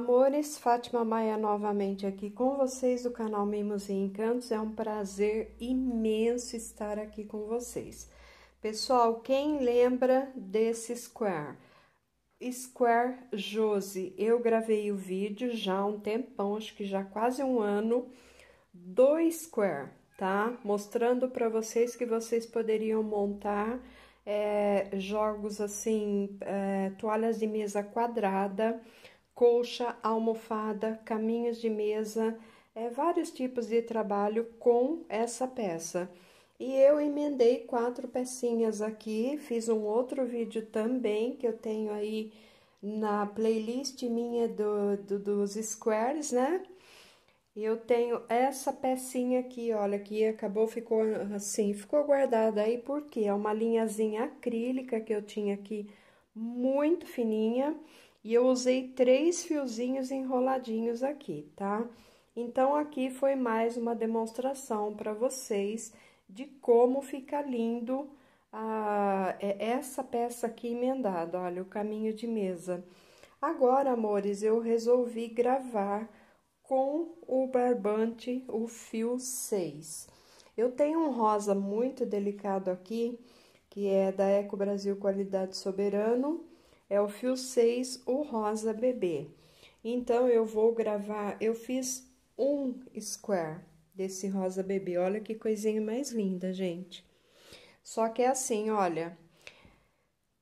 amores, Fátima Maia novamente aqui com vocês do canal Mimos e Encantos. É um prazer imenso estar aqui com vocês. Pessoal, quem lembra desse square? Square Josi, eu gravei o vídeo já há um tempão, acho que já quase um ano, do square, tá? Mostrando para vocês que vocês poderiam montar é, jogos assim, é, toalhas de mesa quadrada, colcha, almofada, caminhos de mesa, é, vários tipos de trabalho com essa peça. E eu emendei quatro pecinhas aqui, fiz um outro vídeo também que eu tenho aí na playlist minha do, do, dos squares, né? eu tenho essa pecinha aqui, olha, que acabou, ficou assim, ficou guardada aí, porque é uma linhazinha acrílica que eu tinha aqui, muito fininha. E eu usei três fiozinhos enroladinhos aqui, tá? Então, aqui foi mais uma demonstração para vocês de como fica lindo a, é, essa peça aqui emendada, olha, o caminho de mesa. Agora, amores, eu resolvi gravar com o barbante o fio 6. Eu tenho um rosa muito delicado aqui, que é da Eco Brasil Qualidade Soberano, é o fio 6, o rosa bebê. Então, eu vou gravar, eu fiz um square desse rosa bebê, olha que coisinha mais linda, gente. Só que é assim, olha,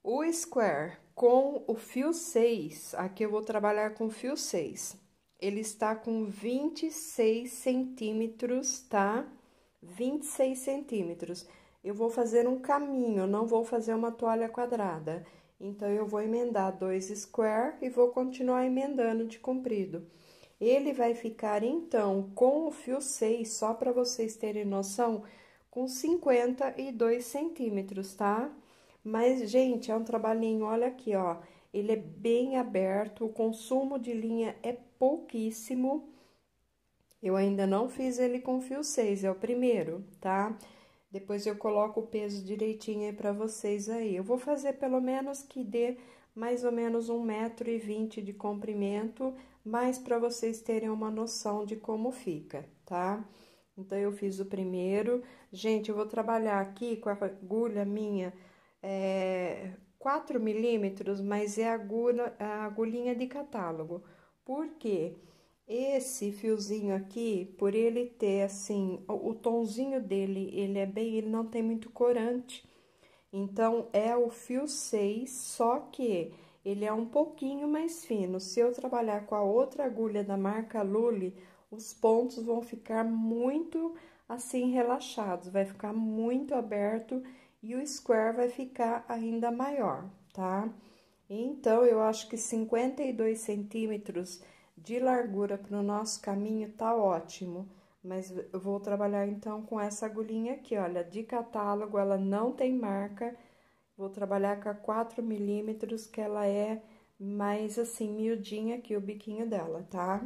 o square com o fio 6, aqui eu vou trabalhar com fio 6, ele está com 26 centímetros, tá? 26 centímetros. Eu vou fazer um caminho, não vou fazer uma toalha quadrada. Então, eu vou emendar dois square e vou continuar emendando de comprido. Ele vai ficar, então, com o fio 6, só para vocês terem noção, com 52 centímetros, tá? Mas, gente, é um trabalhinho, olha aqui, ó. Ele é bem aberto, o consumo de linha é pouquíssimo. Eu ainda não fiz ele com fio 6, é o primeiro, tá? Tá? Depois eu coloco o peso direitinho aí pra vocês aí. Eu vou fazer pelo menos que dê mais ou menos 1,20m de comprimento, mas para vocês terem uma noção de como fica, tá? Então, eu fiz o primeiro. Gente, eu vou trabalhar aqui com a agulha minha é, 4 milímetros, mas é a agulha, a agulhinha de catálogo. Por quê? Porque esse fiozinho aqui, por ele ter assim, o, o tonzinho dele, ele é bem, ele não tem muito corante. Então, é o fio 6, só que ele é um pouquinho mais fino. Se eu trabalhar com a outra agulha da marca Lully, os pontos vão ficar muito assim relaxados, vai ficar muito aberto e o square vai ficar ainda maior, tá? Então, eu acho que 52 centímetros de largura para o nosso caminho tá ótimo, mas eu vou trabalhar então com essa agulhinha aqui, olha, de catálogo, ela não tem marca, vou trabalhar com a 4 milímetros, que ela é mais assim, miudinha aqui o biquinho dela, tá?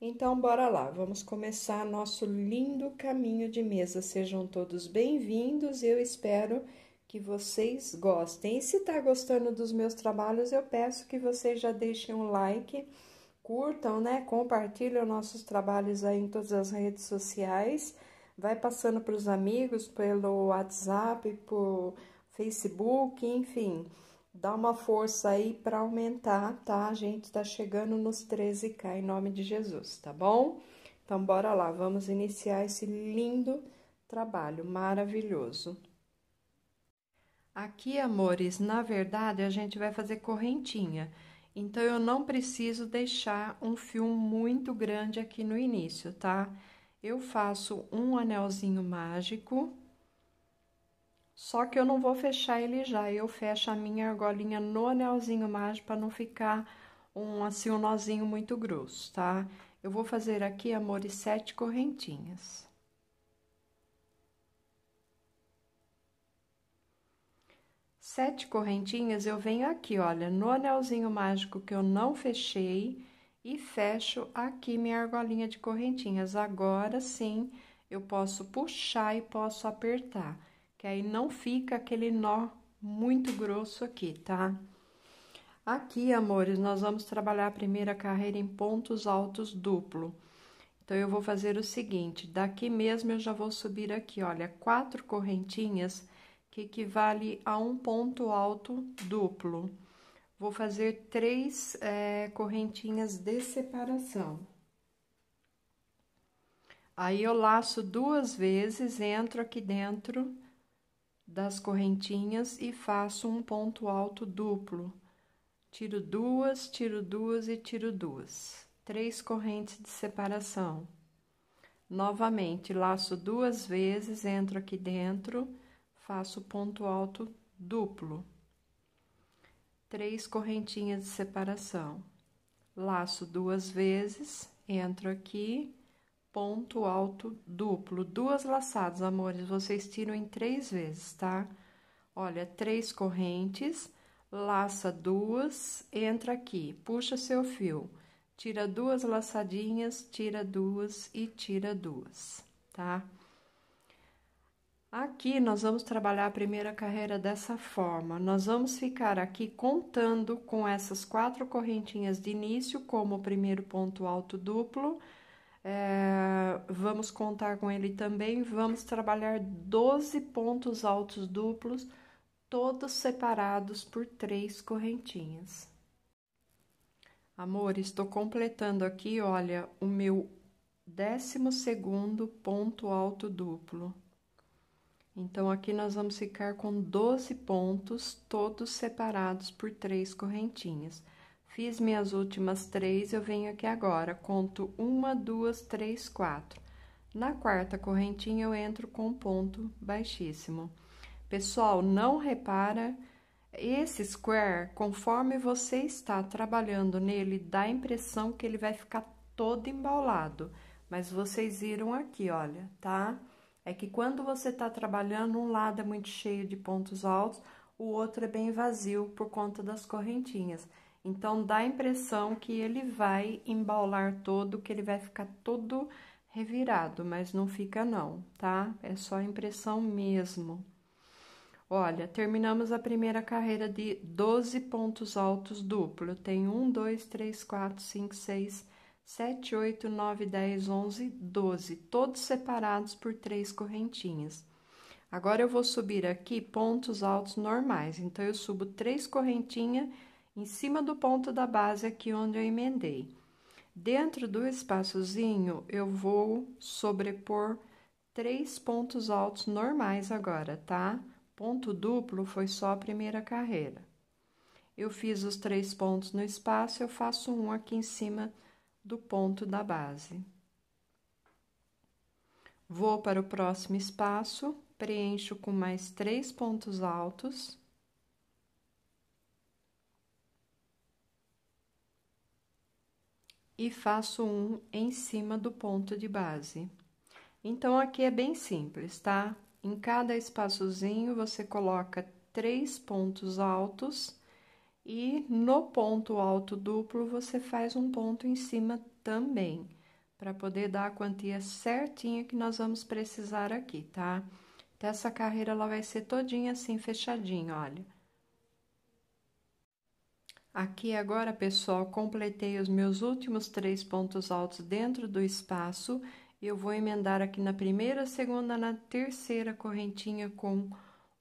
Então, bora lá, vamos começar nosso lindo caminho de mesa, sejam todos bem-vindos, eu espero que vocês gostem. E se tá gostando dos meus trabalhos, eu peço que vocês já deixem um like curtam, né? Compartilham nossos trabalhos aí em todas as redes sociais. Vai passando para os amigos pelo WhatsApp, por Facebook, enfim. Dá uma força aí para aumentar, tá? A gente tá chegando nos 13k em nome de Jesus, tá bom? Então, bora lá, vamos iniciar esse lindo trabalho maravilhoso. Aqui, amores, na verdade, a gente vai fazer correntinha. Então, eu não preciso deixar um fio muito grande aqui no início, tá? Eu faço um anelzinho mágico, só que eu não vou fechar ele já. Eu fecho a minha argolinha no anelzinho mágico para não ficar um, assim, um nozinho muito grosso, tá? Eu vou fazer aqui, amores, sete correntinhas. sete correntinhas, eu venho aqui, olha, no anelzinho mágico que eu não fechei e fecho aqui minha argolinha de correntinhas. Agora sim, eu posso puxar e posso apertar, que aí não fica aquele nó muito grosso aqui, tá? Aqui, amores, nós vamos trabalhar a primeira carreira em pontos altos duplo. Então, eu vou fazer o seguinte, daqui mesmo eu já vou subir aqui, olha, quatro correntinhas que equivale a um ponto alto duplo. Vou fazer três é, correntinhas de separação. Aí, eu laço duas vezes, entro aqui dentro das correntinhas e faço um ponto alto duplo. Tiro duas, tiro duas e tiro duas. Três correntes de separação. Novamente, laço duas vezes, entro aqui dentro faço ponto alto duplo, três correntinhas de separação, laço duas vezes, entro aqui, ponto alto duplo, duas laçadas, amores, vocês tiram em três vezes, tá? Olha, três correntes, laça duas, entra aqui, puxa seu fio, tira duas laçadinhas, tira duas e tira duas, tá? Aqui nós vamos trabalhar a primeira carreira dessa forma. Nós vamos ficar aqui contando com essas quatro correntinhas de início como primeiro ponto alto duplo. É, vamos contar com ele também. Vamos trabalhar 12 pontos altos duplos, todos separados por três correntinhas. Amor, estou completando aqui, olha, o meu décimo segundo ponto alto duplo. Então, aqui nós vamos ficar com 12 pontos, todos separados por três correntinhas. Fiz minhas últimas três, eu venho aqui agora, conto uma, duas, três, quatro. Na quarta correntinha, eu entro com um ponto baixíssimo. Pessoal, não repara, esse square, conforme você está trabalhando nele, dá a impressão que ele vai ficar todo embaulado. Mas vocês viram aqui, olha, tá? Tá? É que quando você está trabalhando, um lado é muito cheio de pontos altos, o outro é bem vazio por conta das correntinhas. Então, dá a impressão que ele vai embaular todo, que ele vai ficar todo revirado, mas não fica não, tá? É só impressão mesmo. Olha, terminamos a primeira carreira de 12 pontos altos duplo. Tem um, dois, três, quatro, cinco, seis, 7, 8, 9, 10, 11, 12, todos separados por três correntinhas. Agora eu vou subir aqui pontos altos normais, então eu subo três correntinhas em cima do ponto da base aqui onde eu emendei. Dentro do espaçozinho, eu vou sobrepor três pontos altos normais agora, tá? Ponto duplo foi só a primeira carreira. Eu fiz os três pontos no espaço, eu faço um aqui em cima do ponto da base. Vou para o próximo espaço, preencho com mais três pontos altos. E faço um em cima do ponto de base. Então, aqui é bem simples, tá? Em cada espaçozinho, você coloca três pontos altos e no ponto alto duplo, você faz um ponto em cima também, para poder dar a quantia certinha que nós vamos precisar aqui, tá? Então, essa carreira, ela vai ser todinha assim, fechadinha, olha. Aqui agora, pessoal, completei os meus últimos três pontos altos dentro do espaço. Eu vou emendar aqui na primeira, segunda, na terceira correntinha com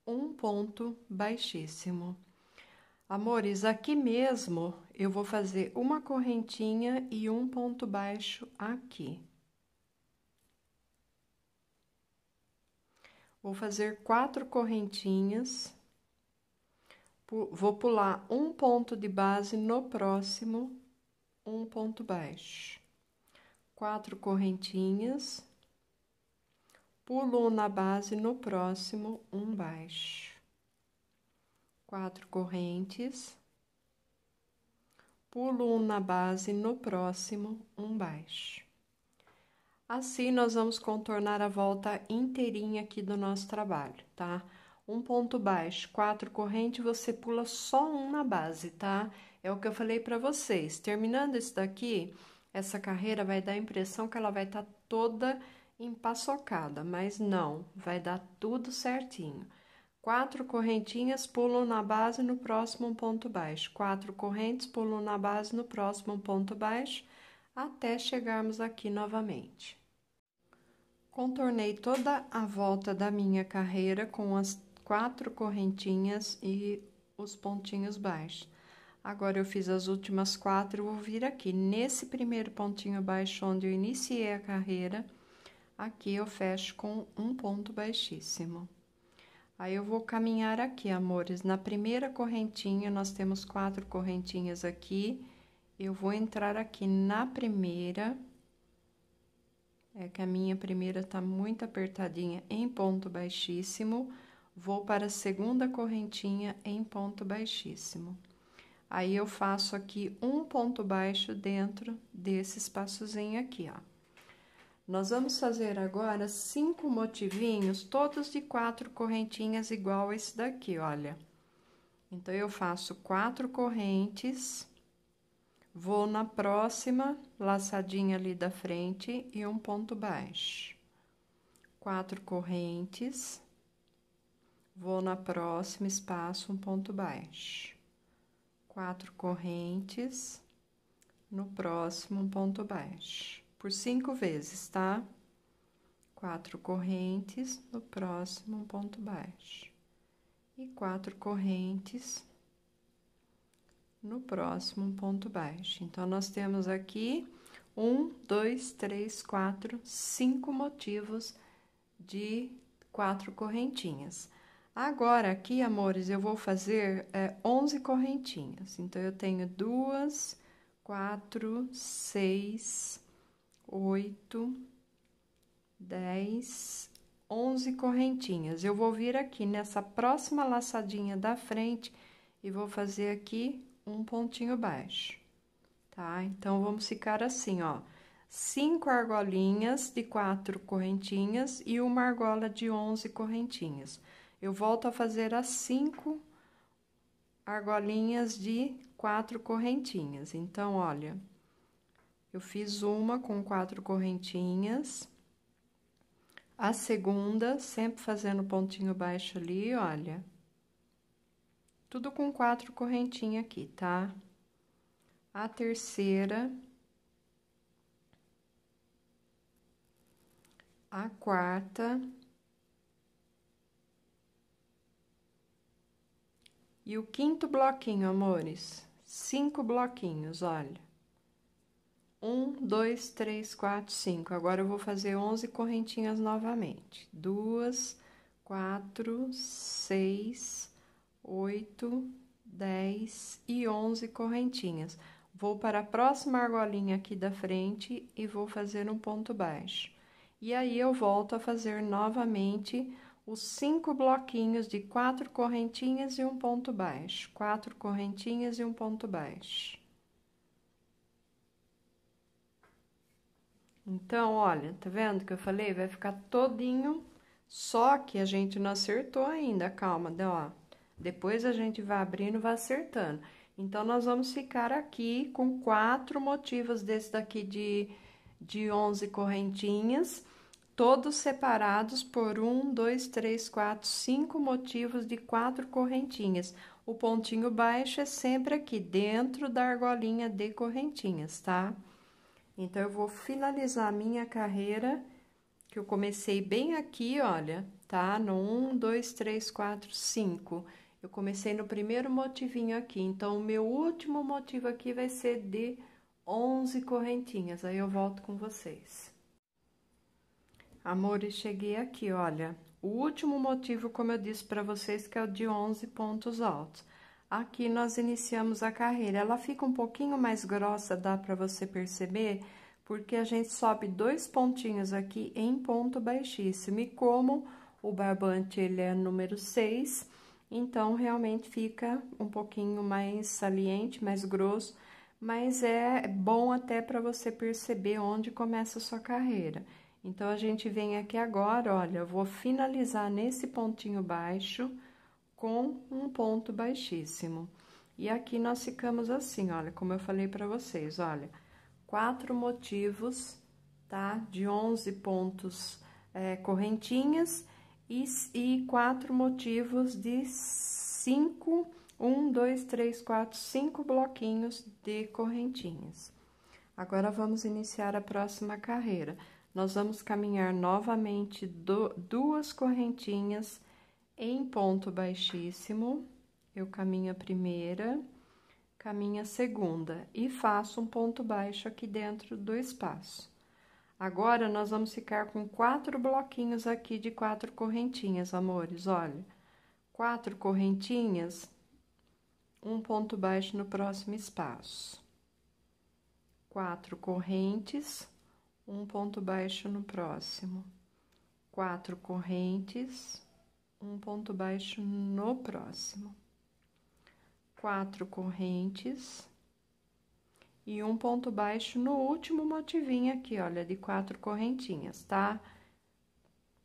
um ponto baixíssimo. Amores, aqui mesmo eu vou fazer uma correntinha e um ponto baixo aqui. Vou fazer quatro correntinhas. Vou pular um ponto de base no próximo, um ponto baixo. Quatro correntinhas. Pulo na base no próximo, um baixo quatro correntes, pulo um na base, no próximo, um baixo. Assim, nós vamos contornar a volta inteirinha aqui do nosso trabalho, tá? Um ponto baixo, quatro correntes, você pula só um na base, tá? É o que eu falei pra vocês. Terminando esse daqui, essa carreira vai dar a impressão que ela vai estar tá toda empaçocada, mas não, vai dar tudo certinho. Quatro correntinhas pulam na base no próximo ponto baixo. Quatro correntes pulam na base no próximo ponto baixo, até chegarmos aqui novamente. Contornei toda a volta da minha carreira com as quatro correntinhas e os pontinhos baixos. Agora, eu fiz as últimas quatro, vou vir aqui nesse primeiro pontinho baixo onde eu iniciei a carreira, aqui eu fecho com um ponto baixíssimo. Aí eu vou caminhar aqui, amores. Na primeira correntinha, nós temos quatro correntinhas aqui. Eu vou entrar aqui na primeira. É que a minha primeira tá muito apertadinha em ponto baixíssimo. Vou para a segunda correntinha em ponto baixíssimo. Aí, eu faço aqui um ponto baixo dentro desse espaçozinho aqui, ó. Nós vamos fazer agora cinco motivinhos, todos de quatro correntinhas igual a esse daqui, olha. Então, eu faço quatro correntes, vou na próxima laçadinha ali da frente e um ponto baixo. Quatro correntes, vou na próxima, espaço, um ponto baixo. Quatro correntes, no próximo, um ponto baixo por cinco vezes, tá? Quatro correntes no próximo um ponto baixo. E quatro correntes no próximo um ponto baixo. Então, nós temos aqui um, dois, três, quatro, cinco motivos de quatro correntinhas. Agora, aqui, amores, eu vou fazer é, 11 correntinhas. Então, eu tenho duas, quatro, seis, oito, dez, onze correntinhas. Eu vou vir aqui nessa próxima laçadinha da frente e vou fazer aqui um pontinho baixo, tá? Então, vamos ficar assim, ó. Cinco argolinhas de quatro correntinhas e uma argola de onze correntinhas. Eu volto a fazer as cinco argolinhas de quatro correntinhas. Então, olha, eu fiz uma com quatro correntinhas. A segunda, sempre fazendo pontinho baixo ali, olha. Tudo com quatro correntinhas aqui, tá? A terceira. A quarta. E o quinto bloquinho, amores. Cinco bloquinhos, olha. Um, dois, três, quatro, cinco. Agora eu vou fazer onze correntinhas novamente. Duas, quatro, seis, oito, dez e onze correntinhas. Vou para a próxima argolinha aqui da frente e vou fazer um ponto baixo. E aí, eu volto a fazer novamente os cinco bloquinhos de quatro correntinhas e um ponto baixo. Quatro correntinhas e um ponto baixo. Então, olha, tá vendo que eu falei? Vai ficar todinho, só que a gente não acertou ainda, calma, ó. Depois a gente vai abrindo, vai acertando. Então, nós vamos ficar aqui com quatro motivos desse daqui de, de 11 correntinhas, todos separados por um, dois, três, quatro, cinco motivos de quatro correntinhas. O pontinho baixo é sempre aqui dentro da argolinha de correntinhas, tá? Tá? Então, eu vou finalizar a minha carreira, que eu comecei bem aqui, olha, tá? No 1, 2, 3, 4, 5. Eu comecei no primeiro motivinho aqui, então, o meu último motivo aqui vai ser de 11 correntinhas, aí eu volto com vocês. Amores, cheguei aqui, olha, o último motivo, como eu disse para vocês, que é o de 11 pontos altos. Aqui nós iniciamos a carreira. Ela fica um pouquinho mais grossa, dá para você perceber, porque a gente sobe dois pontinhos aqui em ponto baixíssimo. E como o barbante ele é número 6, então realmente fica um pouquinho mais saliente, mais grosso, mas é bom até para você perceber onde começa a sua carreira. Então, a gente vem aqui agora, olha, eu vou finalizar nesse pontinho baixo com um ponto baixíssimo. E aqui nós ficamos assim, olha, como eu falei para vocês, olha, quatro motivos, tá? De 11 pontos é, correntinhas e, e quatro motivos de cinco, um, dois, três, quatro, cinco bloquinhos de correntinhas. Agora, vamos iniciar a próxima carreira. Nós vamos caminhar novamente do, duas correntinhas em ponto baixíssimo, eu caminho a primeira, caminho a segunda e faço um ponto baixo aqui dentro do espaço. Agora, nós vamos ficar com quatro bloquinhos aqui de quatro correntinhas, amores, olha. Quatro correntinhas, um ponto baixo no próximo espaço. Quatro correntes, um ponto baixo no próximo. Quatro correntes, um ponto baixo no próximo, quatro correntes e um ponto baixo no último motivinho aqui, olha, de quatro correntinhas, tá?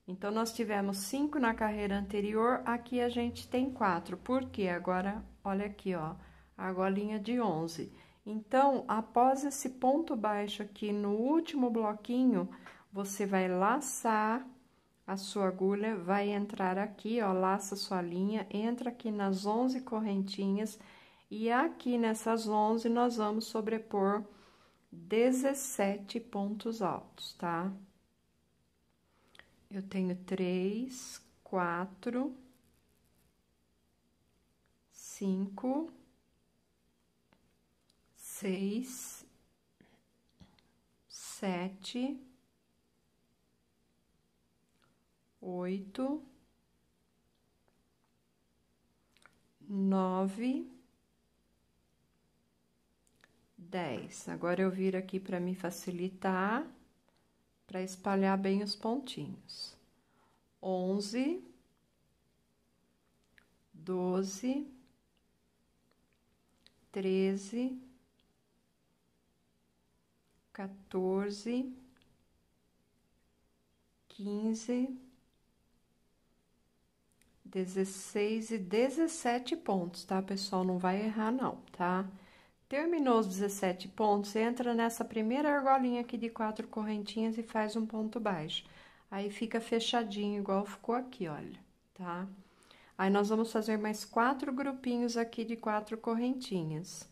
Então, nós tivemos cinco na carreira anterior, aqui a gente tem quatro, porque agora, olha aqui, ó, a golinha de onze Então, após esse ponto baixo aqui no último bloquinho, você vai laçar a sua agulha vai entrar aqui, ó, laça sua linha, entra aqui nas 11 correntinhas e aqui nessas 11 nós vamos sobrepor 17 pontos altos, tá? Eu tenho 3, 4, 5, 6, 7, oito, nove, dez. Agora, eu viro aqui para me facilitar, para espalhar bem os pontinhos. Onze, doze, treze, quatorze, quinze 16 e 17 pontos, tá, pessoal? Não vai errar não, tá? Terminou os 17 pontos, entra nessa primeira argolinha aqui de quatro correntinhas e faz um ponto baixo. Aí fica fechadinho, igual ficou aqui, olha, tá? Aí, nós vamos fazer mais quatro grupinhos aqui de quatro correntinhas.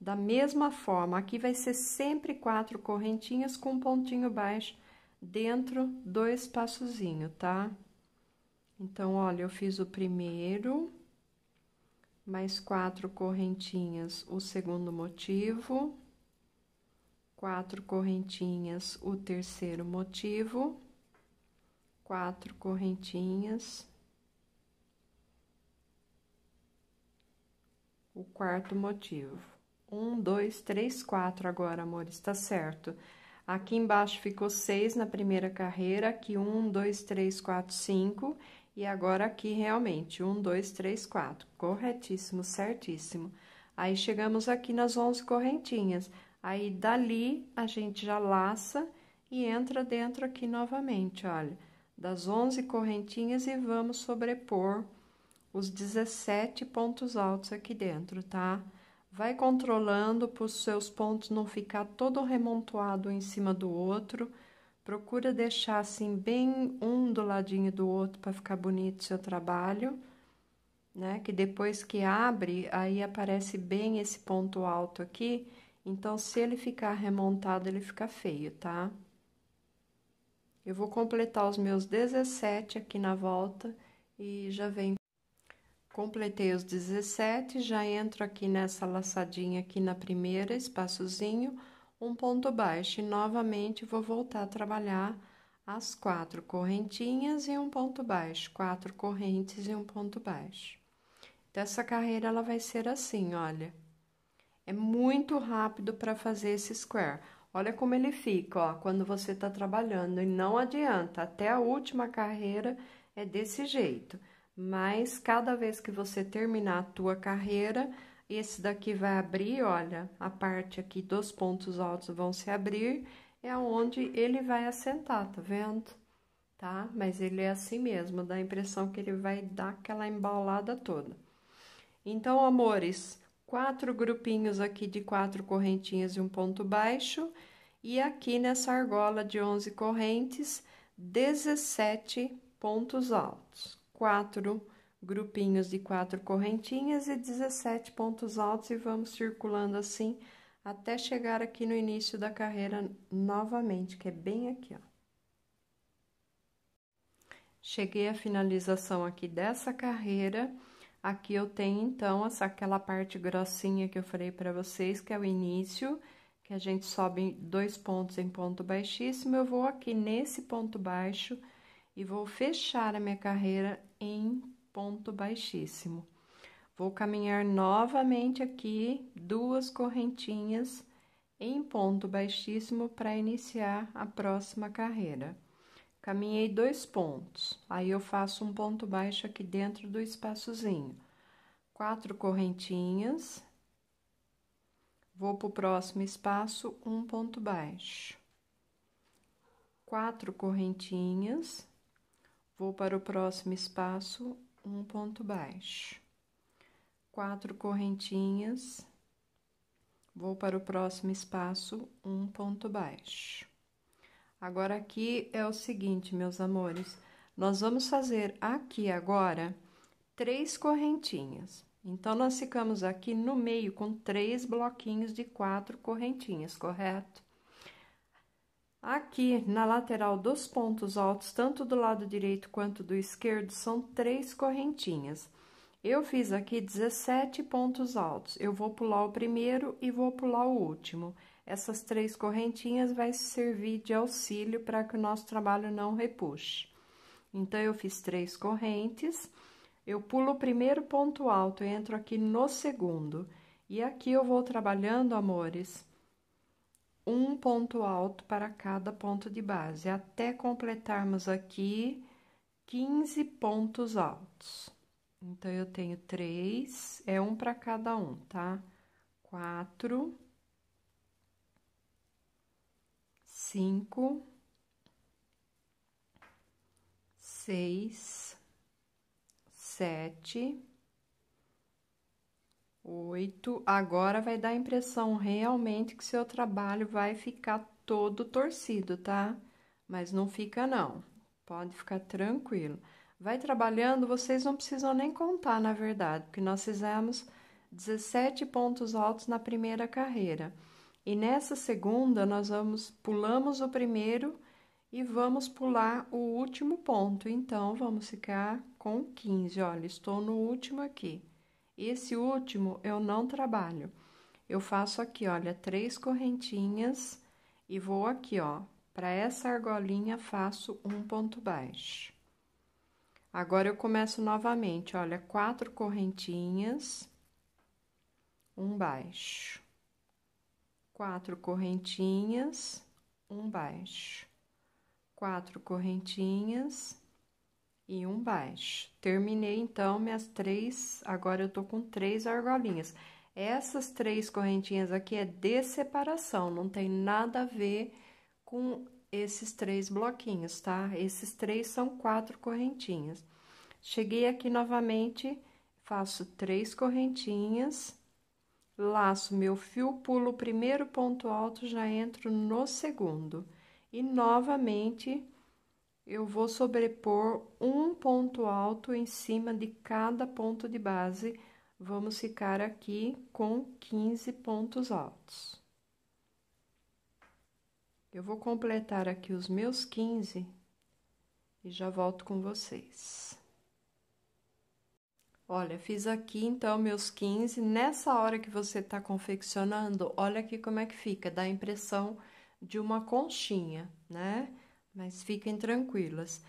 Da mesma forma, aqui vai ser sempre quatro correntinhas com um pontinho baixo dentro do espaçozinho, tá? Tá? Então, olha, eu fiz o primeiro, mais quatro correntinhas o segundo motivo, quatro correntinhas o terceiro motivo, quatro correntinhas o quarto motivo. Um, dois, três, quatro agora, amor, está certo. Aqui embaixo ficou seis na primeira carreira, aqui um, dois, três, quatro, cinco e agora aqui, realmente, um, dois, três, quatro, corretíssimo, certíssimo. Aí, chegamos aqui nas onze correntinhas. Aí, dali, a gente já laça e entra dentro aqui novamente, olha. Das onze correntinhas e vamos sobrepor os 17 pontos altos aqui dentro, tá? Vai controlando para os seus pontos não ficar todo remontoado em cima do outro Procura deixar assim bem um do ladinho do outro para ficar bonito o seu trabalho, né? Que depois que abre, aí aparece bem esse ponto alto aqui. Então, se ele ficar remontado, ele fica feio, tá? Eu vou completar os meus 17 aqui na volta e já vem. Completei os 17, já entro aqui nessa laçadinha aqui na primeira, espaçozinho um ponto baixo e novamente vou voltar a trabalhar as quatro correntinhas e um ponto baixo, quatro correntes e um ponto baixo. Então, essa carreira ela vai ser assim, olha. É muito rápido para fazer esse square. Olha como ele fica, ó, quando você tá trabalhando e não adianta, até a última carreira é desse jeito. Mas cada vez que você terminar a tua carreira, esse daqui vai abrir, olha, a parte aqui dos pontos altos vão se abrir, é onde ele vai assentar, tá vendo? Tá? Mas ele é assim mesmo, dá a impressão que ele vai dar aquela embaulada toda. Então, amores, quatro grupinhos aqui de quatro correntinhas e um ponto baixo, e aqui nessa argola de 11 correntes, 17 pontos altos. Quatro grupinhos de quatro correntinhas e 17 pontos altos e vamos circulando assim até chegar aqui no início da carreira novamente, que é bem aqui, ó. Cheguei à finalização aqui dessa carreira. Aqui eu tenho, então, essa, aquela parte grossinha que eu falei para vocês, que é o início, que a gente sobe dois pontos em ponto baixíssimo. Eu vou aqui nesse ponto baixo e vou fechar a minha carreira em ponto baixíssimo. Vou caminhar novamente aqui duas correntinhas em ponto baixíssimo para iniciar a próxima carreira. Caminhei dois pontos, aí eu faço um ponto baixo aqui dentro do espaçozinho. Quatro correntinhas, vou para o próximo espaço, um ponto baixo. Quatro correntinhas, vou para o próximo espaço, um ponto baixo, quatro correntinhas, vou para o próximo espaço, um ponto baixo. Agora, aqui é o seguinte, meus amores, nós vamos fazer aqui agora três correntinhas. Então, nós ficamos aqui no meio com três bloquinhos de quatro correntinhas, correto? Aqui, na lateral dos pontos altos, tanto do lado direito quanto do esquerdo, são três correntinhas. Eu fiz aqui 17 pontos altos. Eu vou pular o primeiro e vou pular o último. Essas três correntinhas vai servir de auxílio para que o nosso trabalho não repuxe. Então, eu fiz três correntes, eu pulo o primeiro ponto alto, entro aqui no segundo. E aqui eu vou trabalhando, amores, um ponto alto para cada ponto de base, até completarmos aqui 15 pontos altos. Então, eu tenho três, é um para cada um, tá? Quatro, cinco, seis, sete, Oito. Agora vai dar a impressão realmente que seu trabalho vai ficar todo torcido, tá? Mas não fica, não. Pode ficar tranquilo. Vai trabalhando, vocês não precisam nem contar, na verdade, porque nós fizemos 17 pontos altos na primeira carreira. E nessa segunda, nós vamos, pulamos o primeiro e vamos pular o último ponto. Então, vamos ficar com 15. Olha, estou no último aqui. Esse último eu não trabalho. Eu faço aqui, olha, três correntinhas e vou aqui, ó, para essa argolinha faço um ponto baixo. Agora eu começo novamente, olha, quatro correntinhas, um baixo. Quatro correntinhas, um baixo. Quatro correntinhas, e um baixo. Terminei então minhas três, agora eu tô com três argolinhas. Essas três correntinhas aqui é de separação, não tem nada a ver com esses três bloquinhos, tá? Esses três são quatro correntinhas. Cheguei aqui novamente, faço três correntinhas, laço meu fio, pulo o primeiro ponto alto, já entro no segundo. E novamente eu vou sobrepor um ponto alto em cima de cada ponto de base. Vamos ficar aqui com 15 pontos altos. Eu vou completar aqui os meus 15 e já volto com vocês. Olha, fiz aqui então meus 15. Nessa hora que você tá confeccionando, olha aqui como é que fica, dá a impressão de uma conchinha, né? mas fiquem tranquilas.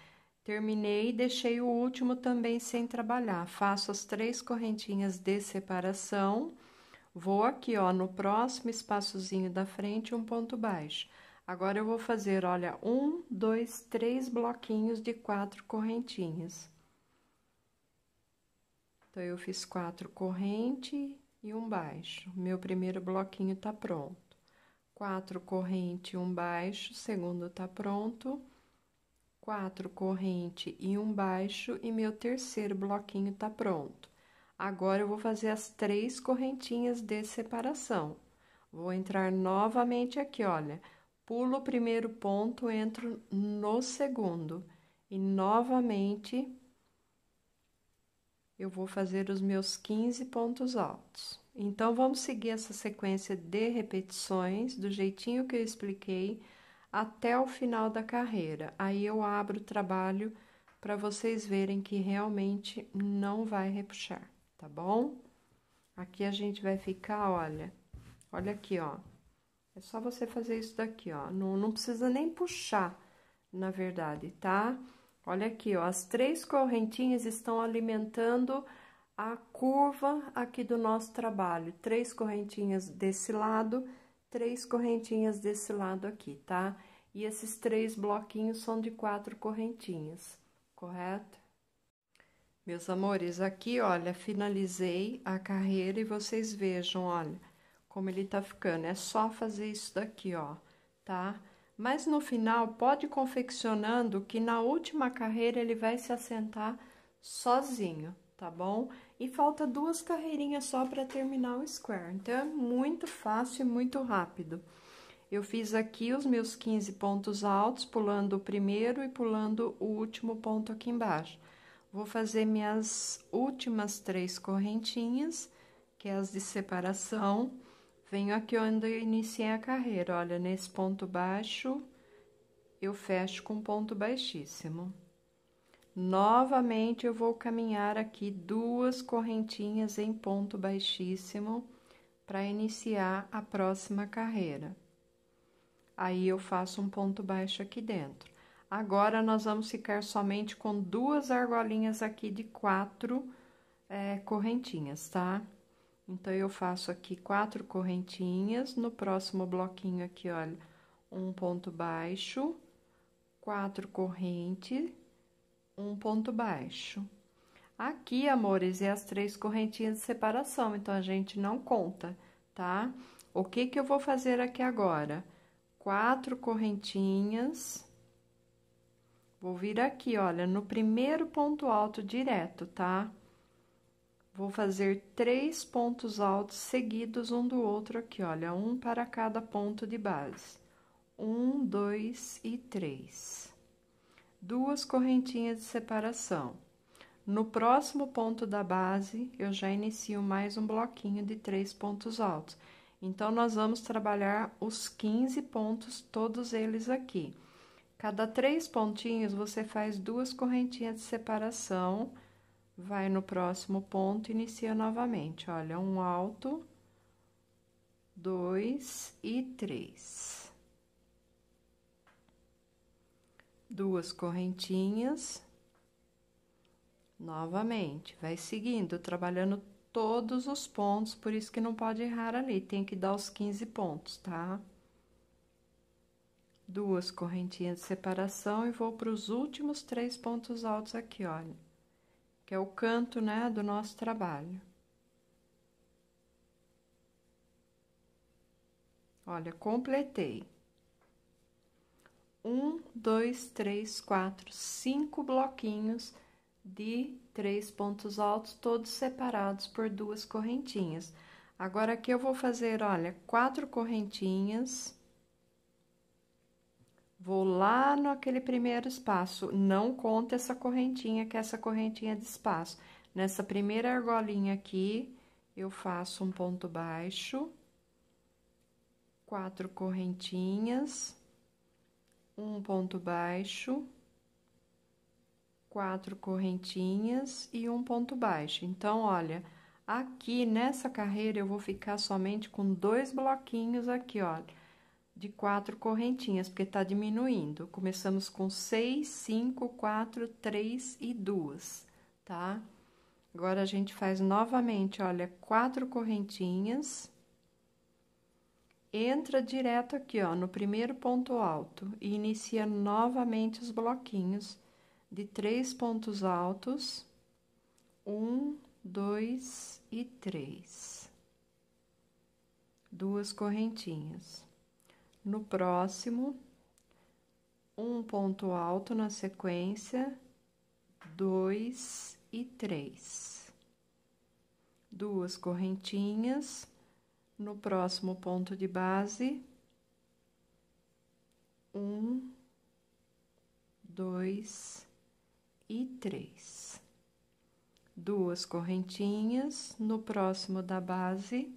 Terminei e deixei o último também sem trabalhar. Faço as três correntinhas de separação, vou aqui, ó, no próximo espaçozinho da frente, um ponto baixo. Agora, eu vou fazer, olha, um, dois, três bloquinhos de quatro correntinhas. Então, eu fiz quatro corrente e um baixo. Meu primeiro bloquinho tá pronto quatro corrente, um baixo, segundo tá pronto, quatro corrente e um baixo, e meu terceiro bloquinho tá pronto. Agora, eu vou fazer as três correntinhas de separação. Vou entrar novamente aqui, olha, pulo o primeiro ponto, entro no segundo, e novamente eu vou fazer os meus 15 pontos altos. Então, vamos seguir essa sequência de repetições do jeitinho que eu expliquei até o final da carreira. Aí eu abro o trabalho para vocês verem que realmente não vai repuxar, tá bom? Aqui a gente vai ficar, olha, olha aqui, ó. É só você fazer isso daqui, ó. Não, não precisa nem puxar, na verdade, tá? Olha aqui, ó. As três correntinhas estão alimentando a curva aqui do nosso trabalho, três correntinhas desse lado, três correntinhas desse lado aqui, tá? E esses três bloquinhos são de quatro correntinhas, correto? Meus amores, aqui, olha, finalizei a carreira e vocês vejam, olha, como ele tá ficando. É só fazer isso daqui, ó, tá? Mas no final, pode confeccionando que na última carreira ele vai se assentar sozinho, tá bom? E falta duas carreirinhas só para terminar o square. Então, é muito fácil e muito rápido. Eu fiz aqui os meus 15 pontos altos, pulando o primeiro e pulando o último ponto aqui embaixo. Vou fazer minhas últimas três correntinhas, que é as de separação. Venho aqui onde eu iniciei a carreira, olha, nesse ponto baixo, eu fecho com ponto baixíssimo. Novamente eu vou caminhar aqui duas correntinhas em ponto baixíssimo para iniciar a próxima carreira. Aí eu faço um ponto baixo aqui dentro. Agora, nós vamos ficar somente com duas argolinhas aqui de quatro é, correntinhas, tá? Então, eu faço aqui quatro correntinhas, no próximo bloquinho aqui, olha, um ponto baixo, quatro correntes um ponto baixo. Aqui, amores, é as três correntinhas de separação, então a gente não conta, tá? O que que eu vou fazer aqui agora? Quatro correntinhas. Vou vir aqui, olha, no primeiro ponto alto direto, tá? Vou fazer três pontos altos seguidos um do outro aqui, olha, um para cada ponto de base. Um, dois e três duas correntinhas de separação. No próximo ponto da base, eu já inicio mais um bloquinho de três pontos altos. Então, nós vamos trabalhar os 15 pontos, todos eles aqui. Cada três pontinhos, você faz duas correntinhas de separação, vai no próximo ponto inicia novamente. Olha, um alto, dois e três. duas correntinhas. Novamente, vai seguindo, trabalhando todos os pontos, por isso que não pode errar ali, tem que dar os 15 pontos, tá? Duas correntinhas de separação e vou para os últimos três pontos altos aqui, olha. Que é o canto, né, do nosso trabalho. Olha, completei um, dois, três, quatro, cinco bloquinhos de três pontos altos, todos separados por duas correntinhas. Agora, aqui eu vou fazer, olha, quatro correntinhas. Vou lá no aquele primeiro espaço, não conta essa correntinha, que é essa correntinha de espaço. Nessa primeira argolinha aqui, eu faço um ponto baixo, quatro correntinhas um ponto baixo, quatro correntinhas e um ponto baixo. Então, olha, aqui nessa carreira eu vou ficar somente com dois bloquinhos aqui, ó, de quatro correntinhas, porque tá diminuindo. Começamos com seis, cinco, quatro, três e duas, tá? Agora, a gente faz novamente, olha, quatro correntinhas entra direto aqui, ó, no primeiro ponto alto e inicia novamente os bloquinhos de três pontos altos, um, dois e três. Duas correntinhas. No próximo, um ponto alto na sequência, dois e três. Duas correntinhas no próximo ponto de base, um, dois e três. Duas correntinhas no próximo da base,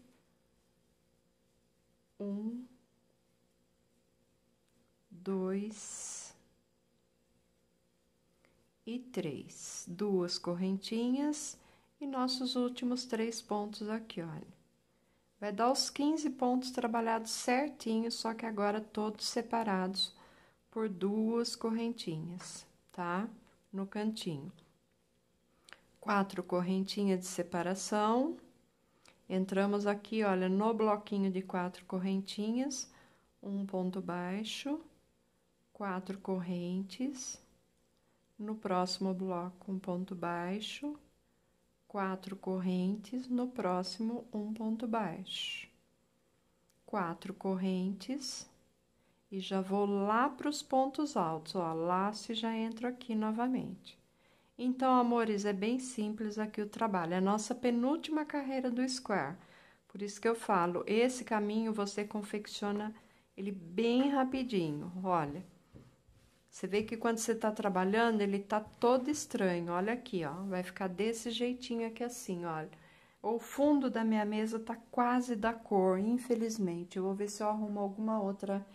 um, dois e três. Duas correntinhas e nossos últimos três pontos aqui, olha Vai dar os 15 pontos trabalhados certinho, só que agora todos separados por duas correntinhas, tá? No cantinho. Quatro correntinhas de separação. Entramos aqui, olha, no bloquinho de quatro correntinhas, um ponto baixo, quatro correntes. No próximo bloco, um ponto baixo quatro correntes no próximo um ponto baixo. Quatro correntes e já vou lá para os pontos altos, ó, laço e já entro aqui novamente. Então, amores, é bem simples aqui o trabalho, é a nossa penúltima carreira do square. Por isso que eu falo, esse caminho você confecciona ele bem rapidinho, olha. Você vê que quando você tá trabalhando, ele tá todo estranho. Olha aqui, ó. Vai ficar desse jeitinho aqui assim, olha. O fundo da minha mesa tá quase da cor, infelizmente. Eu vou ver se eu arrumo alguma outra...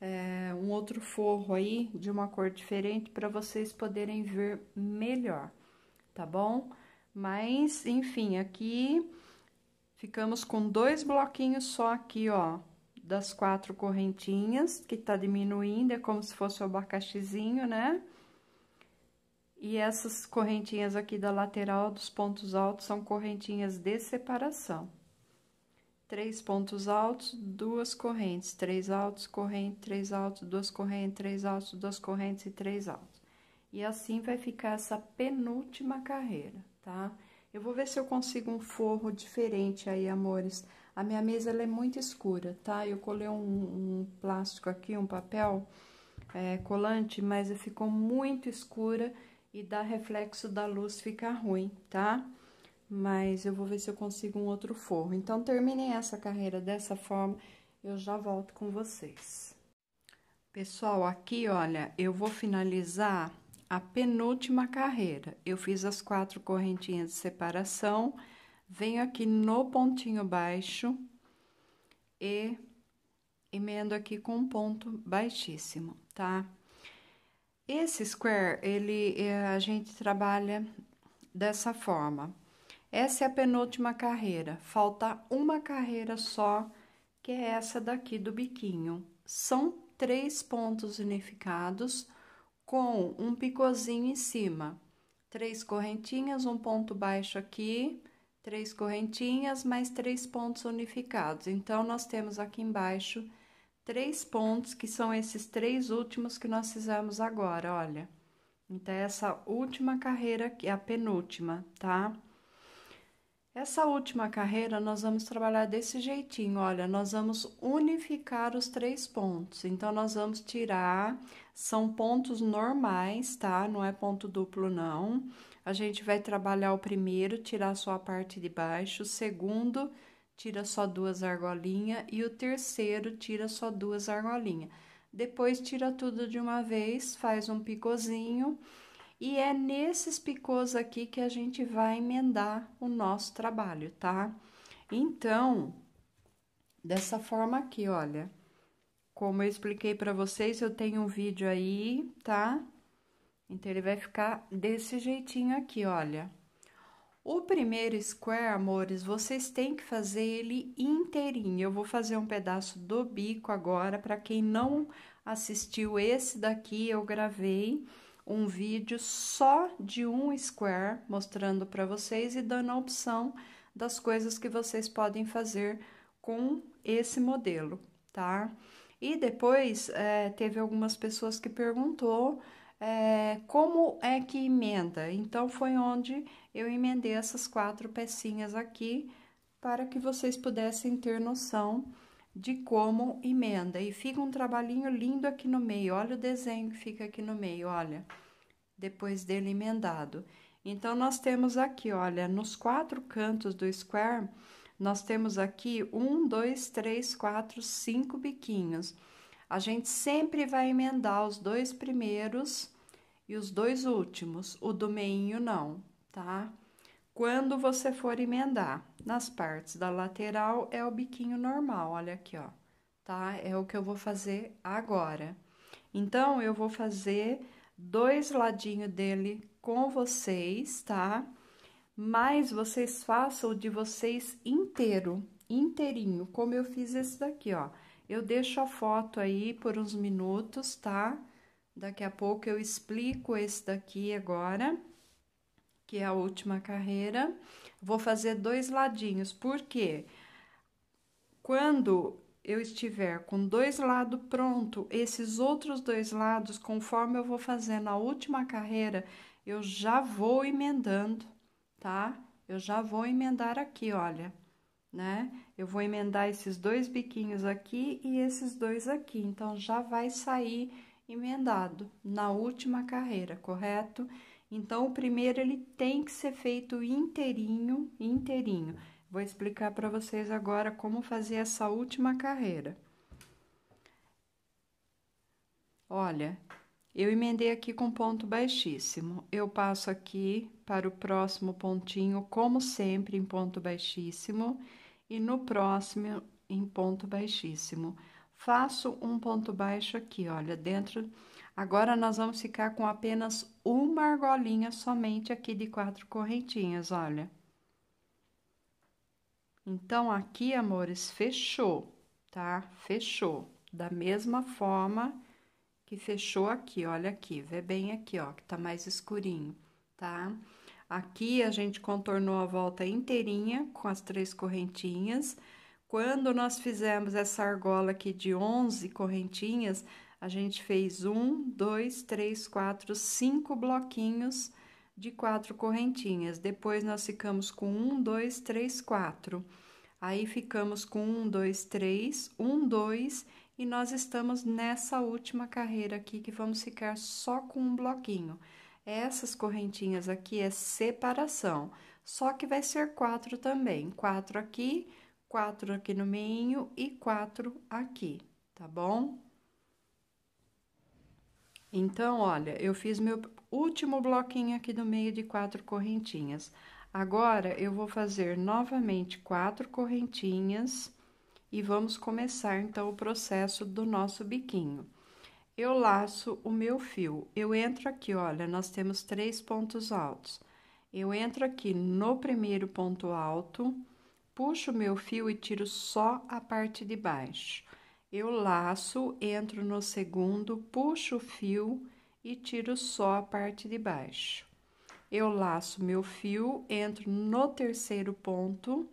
É, um outro forro aí, de uma cor diferente, para vocês poderem ver melhor, tá bom? Mas, enfim, aqui... Ficamos com dois bloquinhos só aqui, ó, das quatro correntinhas, que tá diminuindo, é como se fosse o abacaxizinho, né? E essas correntinhas aqui da lateral dos pontos altos são correntinhas de separação. Três pontos altos, duas correntes, três altos, corrente, três altos, duas correntes, três altos, duas correntes e três altos. E assim vai ficar essa penúltima carreira, tá? Eu vou ver se eu consigo um forro diferente aí, amores. A minha mesa é muito escura, tá? Eu colei um, um plástico aqui, um papel é, colante, mas ficou muito escura e dá reflexo da luz, fica ruim, tá? Mas eu vou ver se eu consigo um outro forro. Então, terminei essa carreira dessa forma, eu já volto com vocês. Pessoal, aqui, olha, eu vou finalizar a penúltima carreira. Eu fiz as quatro correntinhas de separação venho aqui no pontinho baixo e emendo aqui com um ponto baixíssimo, tá? Esse square, ele é, a gente trabalha dessa forma. Essa é a penúltima carreira, falta uma carreira só, que é essa daqui do biquinho. São três pontos unificados com um picôzinho em cima, três correntinhas, um ponto baixo aqui, três correntinhas mais três pontos unificados. Então, nós temos aqui embaixo três pontos, que são esses três últimos que nós fizemos agora, olha. Então, é essa última carreira aqui, a penúltima, tá? Essa última carreira, nós vamos trabalhar desse jeitinho, olha, nós vamos unificar os três pontos. Então, nós vamos tirar, são pontos normais, tá? Não é ponto duplo, Não a gente vai trabalhar o primeiro, tirar só a parte de baixo, o segundo, tira só duas argolinhas, e o terceiro, tira só duas argolinhas. Depois, tira tudo de uma vez, faz um picozinho, e é nesses picôs aqui que a gente vai emendar o nosso trabalho, tá? Então, dessa forma aqui, olha. Como eu expliquei para vocês, eu tenho um vídeo aí, tá? Então, ele vai ficar desse jeitinho aqui, olha. O primeiro square, amores, vocês têm que fazer ele inteirinho. Eu vou fazer um pedaço do bico agora, para quem não assistiu esse daqui, eu gravei um vídeo só de um square, mostrando para vocês e dando a opção das coisas que vocês podem fazer com esse modelo, tá? E depois, é, teve algumas pessoas que perguntou é, como é que emenda? Então, foi onde eu emendei essas quatro pecinhas aqui, para que vocês pudessem ter noção de como emenda. E fica um trabalhinho lindo aqui no meio, olha o desenho que fica aqui no meio, olha, depois dele emendado. Então, nós temos aqui, olha, nos quatro cantos do square, nós temos aqui um, dois, três, quatro, cinco biquinhos. A gente sempre vai emendar os dois primeiros e os dois últimos, o do meio não, tá? Quando você for emendar nas partes da lateral, é o biquinho normal, olha aqui, ó, tá? É o que eu vou fazer agora. Então, eu vou fazer dois ladinhos dele com vocês, tá? Mas vocês façam o de vocês inteiro, inteirinho, como eu fiz esse daqui, ó. Eu deixo a foto aí por uns minutos, tá? Daqui a pouco eu explico esse daqui agora, que é a última carreira. Vou fazer dois ladinhos, porque quando eu estiver com dois lados pronto, esses outros dois lados, conforme eu vou fazendo a última carreira, eu já vou emendando, tá? Eu já vou emendar aqui, olha né? Eu vou emendar esses dois biquinhos aqui e esses dois aqui, então, já vai sair emendado na última carreira, correto? Então, o primeiro, ele tem que ser feito inteirinho, inteirinho. Vou explicar para vocês agora como fazer essa última carreira. Olha, eu emendei aqui com ponto baixíssimo. Eu passo aqui para o próximo pontinho, como sempre, em ponto baixíssimo e no próximo em ponto baixíssimo. Faço um ponto baixo aqui, olha, dentro. Agora, nós vamos ficar com apenas uma argolinha somente aqui de quatro correntinhas, olha. Então, aqui, amores, fechou, tá? Fechou. Da mesma forma que fechou aqui, olha aqui, vê bem aqui, ó, que tá mais escurinho, tá? Tá? Aqui a gente contornou a volta inteirinha com as três correntinhas. Quando nós fizemos essa argola aqui de 11 correntinhas, a gente fez um, dois, três, quatro, cinco bloquinhos de quatro correntinhas. Depois, nós ficamos com um, dois, três, quatro. Aí, ficamos com um, dois, três, um, dois, e nós estamos nessa última carreira aqui, que vamos ficar só com um bloquinho. Essas correntinhas aqui é separação, só que vai ser quatro também. Quatro aqui, quatro aqui no meio e quatro aqui, tá bom? Então, olha, eu fiz meu último bloquinho aqui no meio de quatro correntinhas. Agora, eu vou fazer novamente quatro correntinhas e vamos começar, então, o processo do nosso biquinho. Eu laço o meu fio. Eu entro aqui, olha, nós temos três pontos altos. Eu entro aqui no primeiro ponto alto, puxo o meu fio e tiro só a parte de baixo. Eu laço, entro no segundo, puxo o fio e tiro só a parte de baixo. Eu laço meu fio, entro no terceiro ponto,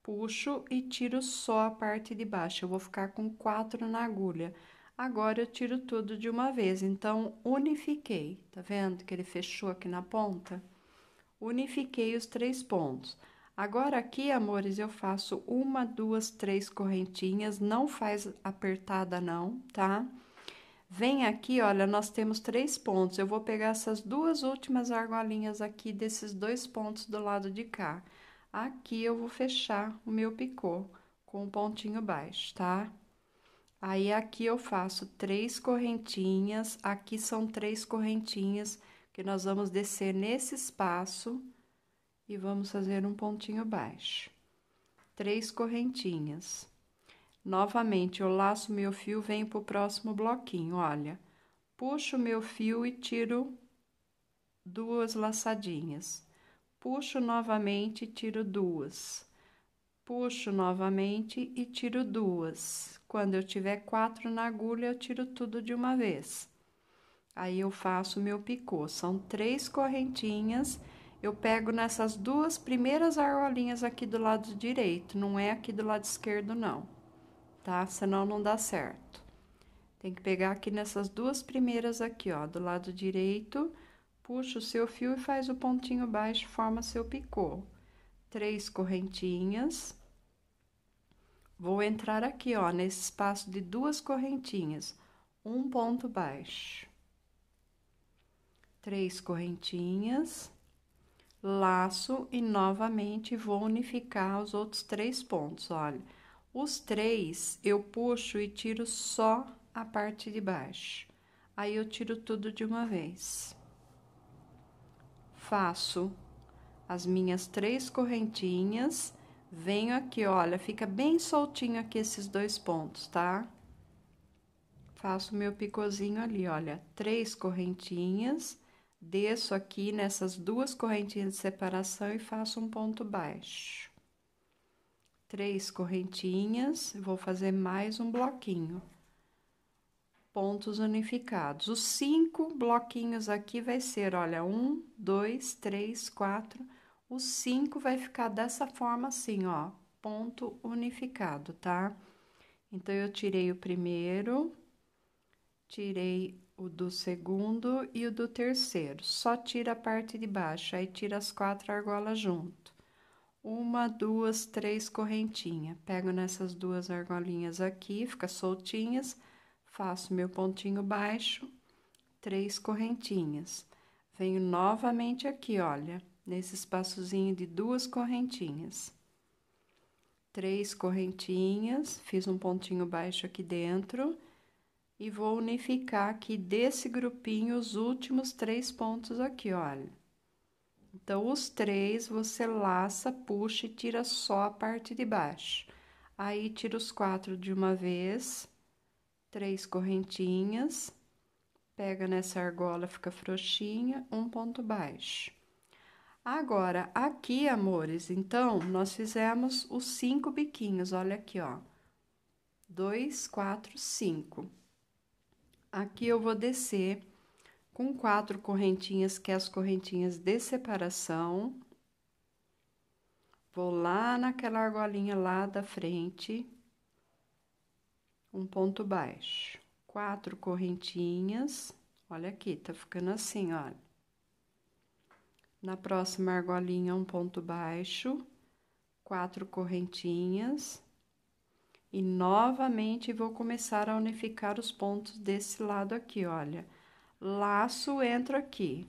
puxo e tiro só a parte de baixo. Eu vou ficar com quatro na agulha. Agora eu tiro tudo de uma vez, então unifiquei, tá vendo que ele fechou aqui na ponta? Unifiquei os três pontos. Agora aqui, amores, eu faço uma, duas, três correntinhas, não faz apertada não, tá? Vem aqui, olha, nós temos três pontos, eu vou pegar essas duas últimas argolinhas aqui desses dois pontos do lado de cá. Aqui eu vou fechar o meu picô com um pontinho baixo, tá? Aí aqui eu faço três correntinhas, aqui são três correntinhas que nós vamos descer nesse espaço e vamos fazer um pontinho baixo. Três correntinhas. Novamente, eu laço meu fio, venho pro próximo bloquinho, olha. Puxo meu fio e tiro duas laçadinhas. Puxo novamente e tiro duas puxo novamente e tiro duas. Quando eu tiver quatro na agulha, eu tiro tudo de uma vez. Aí eu faço meu picô, são três correntinhas. Eu pego nessas duas primeiras argolinhas aqui do lado direito, não é aqui do lado esquerdo não, tá? Senão não dá certo. Tem que pegar aqui nessas duas primeiras aqui, ó, do lado direito, puxa o seu fio e faz o pontinho baixo, forma seu picô três correntinhas. Vou entrar aqui, ó, nesse espaço de duas correntinhas, um ponto baixo. Três correntinhas, laço e novamente vou unificar os outros três pontos, olha. Os três eu puxo e tiro só a parte de baixo. Aí eu tiro tudo de uma vez. Faço as minhas três correntinhas, venho aqui, olha, fica bem soltinho aqui esses dois pontos, tá? Faço meu picôzinho ali, olha, três correntinhas, desço aqui nessas duas correntinhas de separação e faço um ponto baixo. Três correntinhas, vou fazer mais um bloquinho pontos unificados. Os cinco bloquinhos aqui vai ser, olha, um, dois, três, quatro. Os cinco vai ficar dessa forma assim, ó, ponto unificado, tá? Então, eu tirei o primeiro, tirei o do segundo e o do terceiro. Só tira a parte de baixo, aí tira as quatro argolas junto. Uma, duas, três correntinhas. Pego nessas duas argolinhas aqui, fica soltinhas faço meu pontinho baixo, três correntinhas. Venho novamente aqui, olha, nesse espaçozinho de duas correntinhas. Três correntinhas, fiz um pontinho baixo aqui dentro e vou unificar aqui desse grupinho os últimos três pontos aqui, olha. Então, os três você laça, puxa e tira só a parte de baixo. Aí, tira os quatro de uma vez três correntinhas, pega nessa argola, fica frouxinha, um ponto baixo. Agora, aqui, amores, então, nós fizemos os cinco biquinhos, olha aqui, ó. Dois, quatro, cinco. Aqui eu vou descer com quatro correntinhas, que é as correntinhas de separação. Vou lá naquela argolinha lá da frente, um ponto baixo, quatro correntinhas, olha aqui, tá ficando assim, olha. Na próxima argolinha, um ponto baixo, quatro correntinhas, e novamente vou começar a unificar os pontos desse lado aqui, olha. Laço, entro aqui,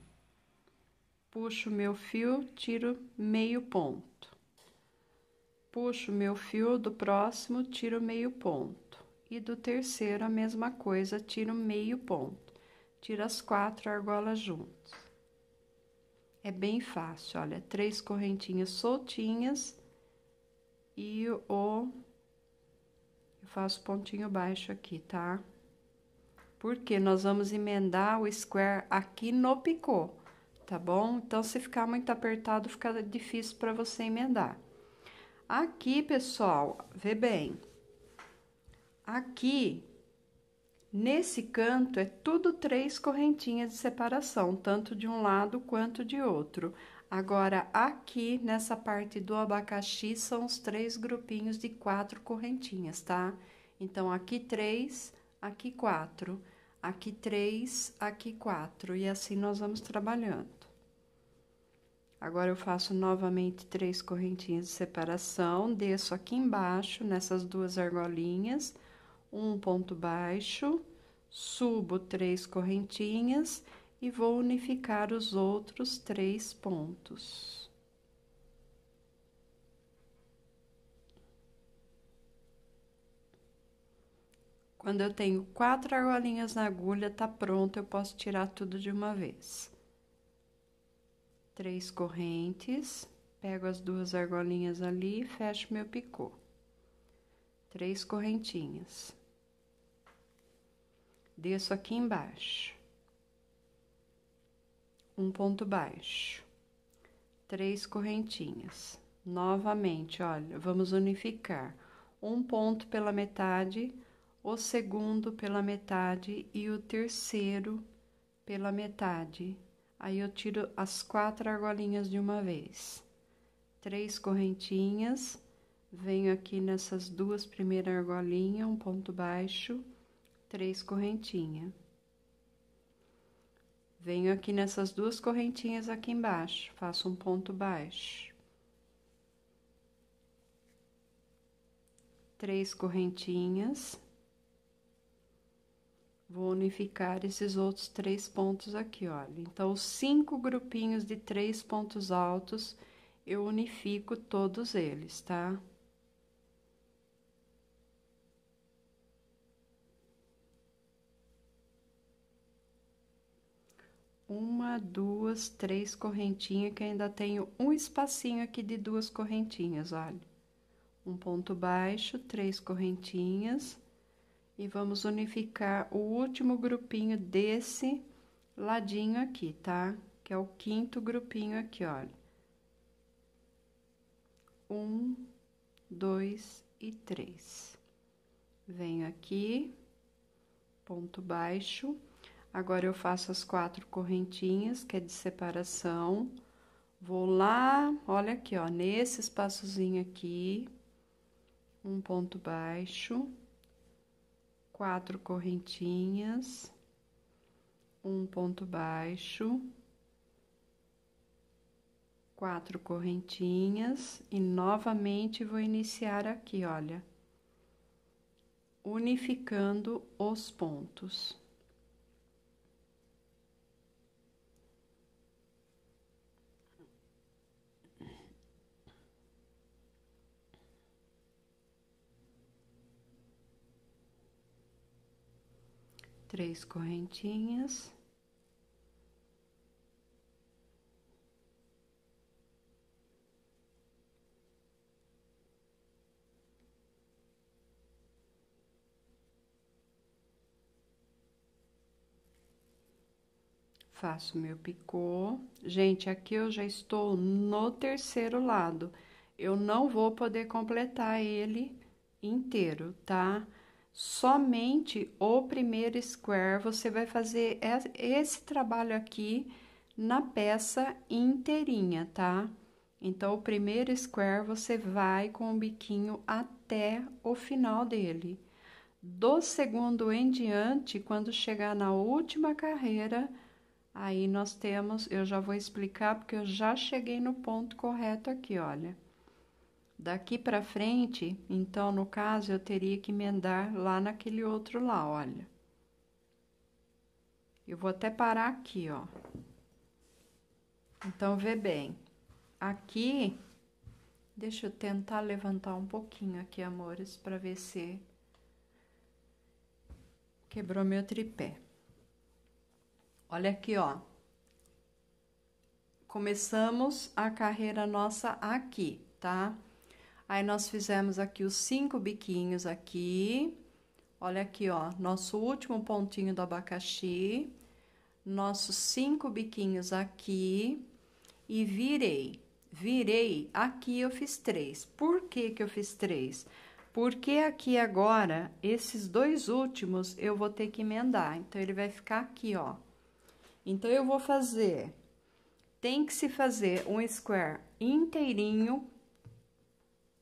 puxo meu fio, tiro meio ponto. Puxo meu fio do próximo, tiro meio ponto e do terceiro a mesma coisa, tira o meio ponto. Tira as quatro argolas juntas. É bem fácil, olha, três correntinhas soltinhas e o eu faço pontinho baixo aqui, tá? Porque nós vamos emendar o square aqui no picô, tá bom? Então, se ficar muito apertado, fica difícil para você emendar. Aqui, pessoal, vê bem, Aqui, nesse canto, é tudo três correntinhas de separação, tanto de um lado quanto de outro. Agora, aqui, nessa parte do abacaxi, são os três grupinhos de quatro correntinhas, tá? Então, aqui três, aqui quatro, aqui três, aqui quatro, e assim nós vamos trabalhando. Agora, eu faço novamente três correntinhas de separação, desço aqui embaixo, nessas duas argolinhas, um ponto baixo, subo três correntinhas e vou unificar os outros três pontos. Quando eu tenho quatro argolinhas na agulha, tá pronto, eu posso tirar tudo de uma vez. Três correntes, pego as duas argolinhas ali e fecho meu picô. Três correntinhas desço aqui embaixo, um ponto baixo, três correntinhas. Novamente, olha, vamos unificar um ponto pela metade, o segundo pela metade e o terceiro pela metade. Aí eu tiro as quatro argolinhas de uma vez. Três correntinhas, venho aqui nessas duas primeiras argolinhas, um ponto baixo, três correntinhas. Venho aqui nessas duas correntinhas aqui embaixo, faço um ponto baixo. Três correntinhas. Vou unificar esses outros três pontos aqui, olha. Então, os cinco grupinhos de três pontos altos, eu unifico todos eles, tá? Tá? uma, duas, três correntinhas, que ainda tenho um espacinho aqui de duas correntinhas, olha. Um ponto baixo, três correntinhas, e vamos unificar o último grupinho desse ladinho aqui, tá? Que é o quinto grupinho aqui, olha. Um, dois e três. Venho aqui, ponto baixo Agora eu faço as quatro correntinhas, que é de separação. Vou lá, olha aqui, ó, nesse espaçozinho aqui, um ponto baixo, quatro correntinhas, um ponto baixo, quatro correntinhas, e novamente vou iniciar aqui, olha, unificando os pontos. três correntinhas. Faço meu picô. Gente, aqui eu já estou no terceiro lado. Eu não vou poder completar ele inteiro, tá? Tá? somente o primeiro square, você vai fazer esse trabalho aqui na peça inteirinha, tá? Então, o primeiro square, você vai com o biquinho até o final dele. Do segundo em diante, quando chegar na última carreira, aí nós temos, eu já vou explicar, porque eu já cheguei no ponto correto aqui, olha. Daqui para frente, então, no caso, eu teria que emendar lá naquele outro lá, olha. Eu vou até parar aqui, ó. Então, vê bem. Aqui, deixa eu tentar levantar um pouquinho aqui, amores, para ver se quebrou meu tripé. Olha aqui, ó. Começamos a carreira nossa aqui, tá? Tá? Aí nós fizemos aqui os cinco biquinhos aqui. Olha aqui, ó, nosso último pontinho do abacaxi, nossos cinco biquinhos aqui e virei. Virei, aqui eu fiz três. Por que que eu fiz três? Porque aqui agora, esses dois últimos eu vou ter que emendar. Então, ele vai ficar aqui, ó. Então, eu vou fazer... Tem que se fazer um square inteirinho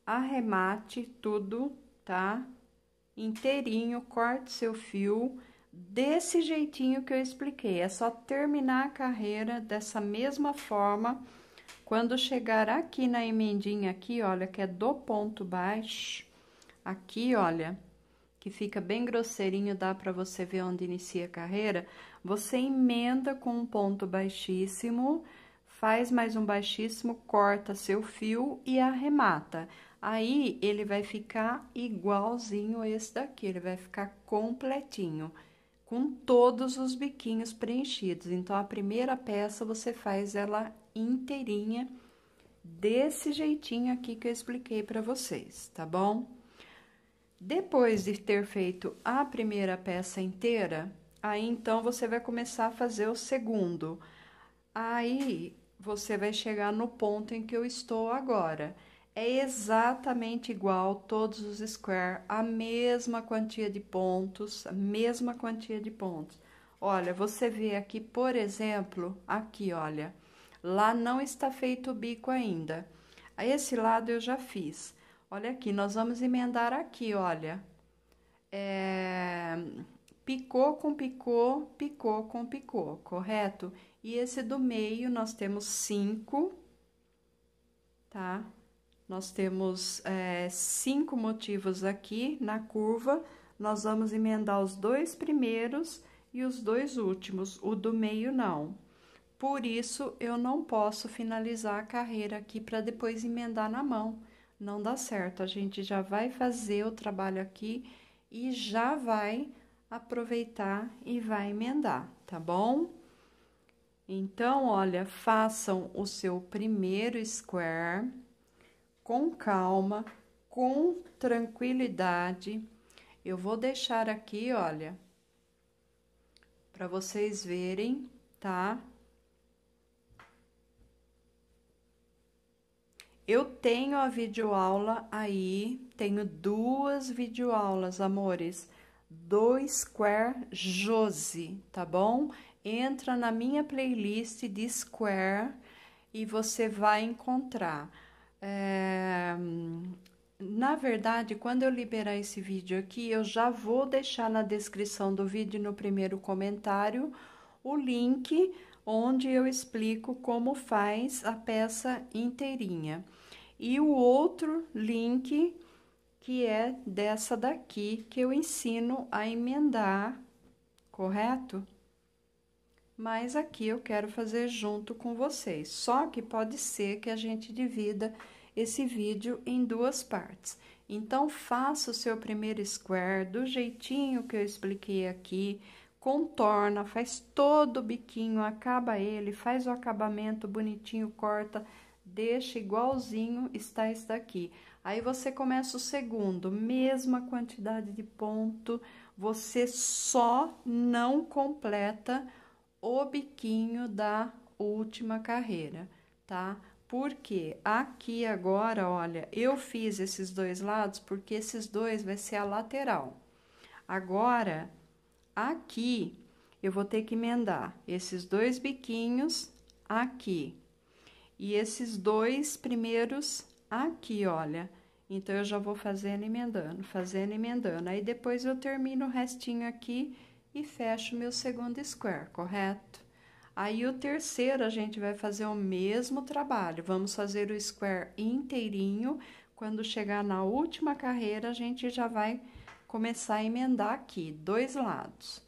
arremate tudo, tá? Inteirinho, corte seu fio desse jeitinho que eu expliquei. É só terminar a carreira dessa mesma forma. Quando chegar aqui na emendinha aqui, olha, que é do ponto baixo, aqui, olha, que fica bem grosseirinho, dá para você ver onde inicia a carreira, você emenda com um ponto baixíssimo, faz mais um baixíssimo, corta seu fio e arremata. Aí, ele vai ficar igualzinho esse daqui, ele vai ficar completinho, com todos os biquinhos preenchidos. Então, a primeira peça, você faz ela inteirinha, desse jeitinho aqui que eu expliquei para vocês, tá bom? Depois de ter feito a primeira peça inteira, aí então você vai começar a fazer o segundo. Aí você vai chegar no ponto em que eu estou agora é exatamente igual todos os square, a mesma quantia de pontos, a mesma quantia de pontos. Olha, você vê aqui, por exemplo, aqui, olha, lá não está feito o bico ainda. A esse lado eu já fiz. Olha aqui, nós vamos emendar aqui, olha. É, picou com picou, picou com picou, correto? E esse do meio nós temos cinco, tá? Nós temos é, cinco motivos aqui na curva, nós vamos emendar os dois primeiros e os dois últimos, o do meio não. Por isso, eu não posso finalizar a carreira aqui para depois emendar na mão. Não dá certo, a gente já vai fazer o trabalho aqui e já vai aproveitar e vai emendar, tá bom? Então, olha, façam o seu primeiro square com calma, com tranquilidade. Eu vou deixar aqui, olha, para vocês verem, tá? Eu tenho a videoaula aí, tenho duas videoaulas, amores, do Square Josi, tá bom? Entra na minha playlist de Square e você vai encontrar. É... Na verdade, quando eu liberar esse vídeo aqui, eu já vou deixar na descrição do vídeo, no primeiro comentário, o link onde eu explico como faz a peça inteirinha. E o outro link que é dessa daqui que eu ensino a emendar, correto? mas aqui eu quero fazer junto com vocês. Só que pode ser que a gente divida esse vídeo em duas partes. Então, faça o seu primeiro square do jeitinho que eu expliquei aqui, contorna, faz todo o biquinho, acaba ele, faz o acabamento bonitinho, corta, deixa igualzinho está esse daqui. Aí você começa o segundo, mesma quantidade de ponto, você só não completa o biquinho da última carreira, tá? Porque aqui agora, olha, eu fiz esses dois lados porque esses dois vai ser a lateral. Agora, aqui, eu vou ter que emendar esses dois biquinhos aqui. E esses dois primeiros aqui, olha. Então, eu já vou fazendo emendando, fazendo emendando. Aí, depois eu termino o restinho aqui e fecho meu segundo square, correto? Aí o terceiro a gente vai fazer o mesmo trabalho, vamos fazer o square inteirinho, quando chegar na última carreira a gente já vai começar a emendar aqui, dois lados.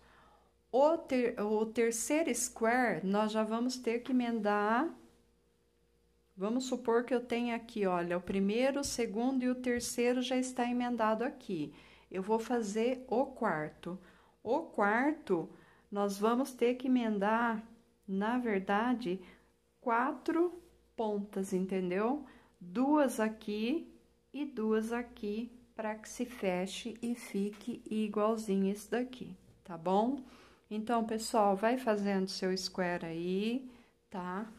O, ter, o terceiro square, nós já vamos ter que emendar Vamos supor que eu tenha aqui, olha, o primeiro, o segundo e o terceiro já está emendado aqui. Eu vou fazer o quarto. O quarto, nós vamos ter que emendar, na verdade, quatro pontas, entendeu? Duas aqui e duas aqui para que se feche e fique igualzinho esse daqui, tá bom? Então, pessoal, vai fazendo seu square aí, tá?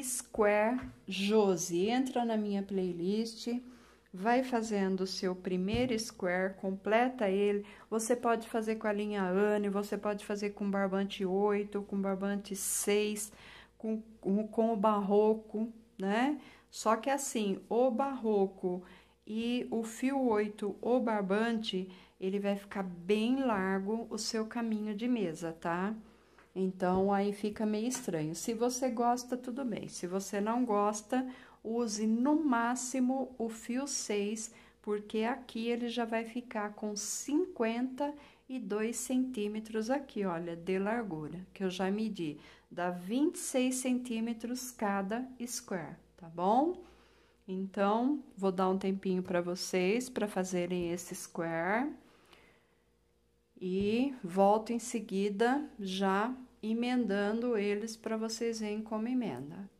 Square Josi, entra na minha playlist vai fazendo o seu primeiro square, completa ele. Você pode fazer com a linha Anne, você pode fazer com barbante 8, com barbante 6, com, com, com o barroco, né? Só que assim, o barroco e o fio 8, o barbante, ele vai ficar bem largo o seu caminho de mesa, tá? Então, aí fica meio estranho. Se você gosta, tudo bem. Se você não gosta, use no máximo o fio 6, porque aqui ele já vai ficar com 52 centímetros aqui, olha, de largura, que eu já medi. Dá 26 centímetros cada square, tá bom? Então, vou dar um tempinho para vocês para fazerem esse square. E volto em seguida já emendando eles para vocês verem como emenda.